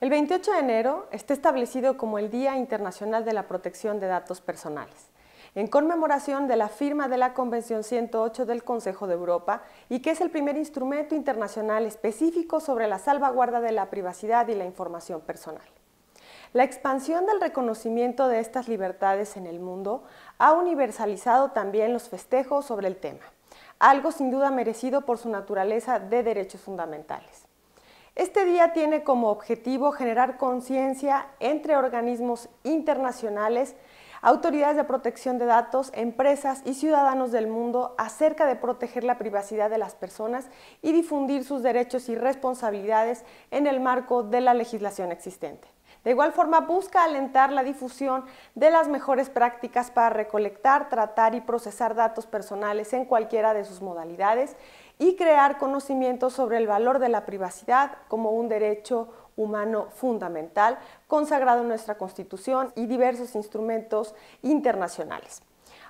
El 28 de enero está establecido como el Día Internacional de la Protección de Datos Personales, en conmemoración de la firma de la Convención 108 del Consejo de Europa y que es el primer instrumento internacional específico sobre la salvaguarda de la privacidad y la información personal. La expansión del reconocimiento de estas libertades en el mundo ha universalizado también los festejos sobre el tema, algo sin duda merecido por su naturaleza de derechos fundamentales. Este día tiene como objetivo generar conciencia entre organismos internacionales, autoridades de protección de datos, empresas y ciudadanos del mundo acerca de proteger la privacidad de las personas y difundir sus derechos y responsabilidades en el marco de la legislación existente. De igual forma, busca alentar la difusión de las mejores prácticas para recolectar, tratar y procesar datos personales en cualquiera de sus modalidades y crear conocimiento sobre el valor de la privacidad como un derecho humano fundamental consagrado en nuestra Constitución y diversos instrumentos internacionales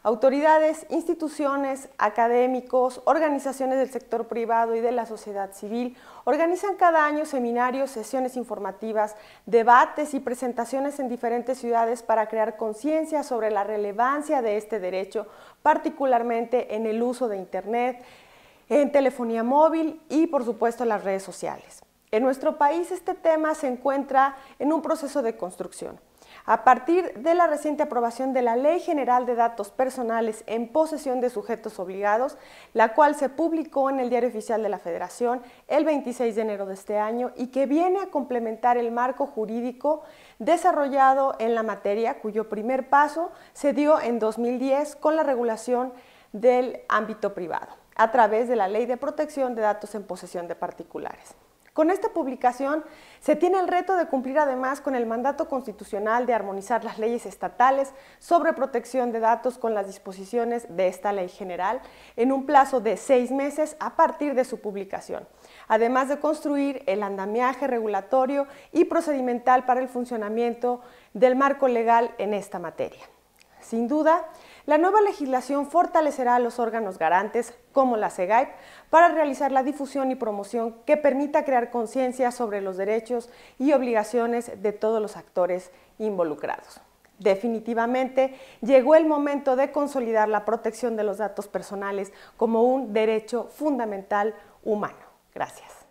autoridades, instituciones, académicos, organizaciones del sector privado y de la sociedad civil organizan cada año seminarios, sesiones informativas, debates y presentaciones en diferentes ciudades para crear conciencia sobre la relevancia de este derecho, particularmente en el uso de Internet, en telefonía móvil y por supuesto en las redes sociales. En nuestro país este tema se encuentra en un proceso de construcción. A partir de la reciente aprobación de la Ley General de Datos Personales en posesión de sujetos obligados, la cual se publicó en el Diario Oficial de la Federación el 26 de enero de este año y que viene a complementar el marco jurídico desarrollado en la materia, cuyo primer paso se dio en 2010 con la regulación del ámbito privado a través de la Ley de Protección de Datos en Posesión de Particulares. Con esta publicación se tiene el reto de cumplir además con el mandato constitucional de armonizar las leyes estatales sobre protección de datos con las disposiciones de esta ley general en un plazo de seis meses a partir de su publicación, además de construir el andamiaje regulatorio y procedimental para el funcionamiento del marco legal en esta materia. Sin duda, la nueva legislación fortalecerá a los órganos garantes, como la CEGAIP, para realizar la difusión y promoción que permita crear conciencia sobre los derechos y obligaciones de todos los actores involucrados. Definitivamente, llegó el momento de consolidar la protección de los datos personales como un derecho fundamental humano. Gracias.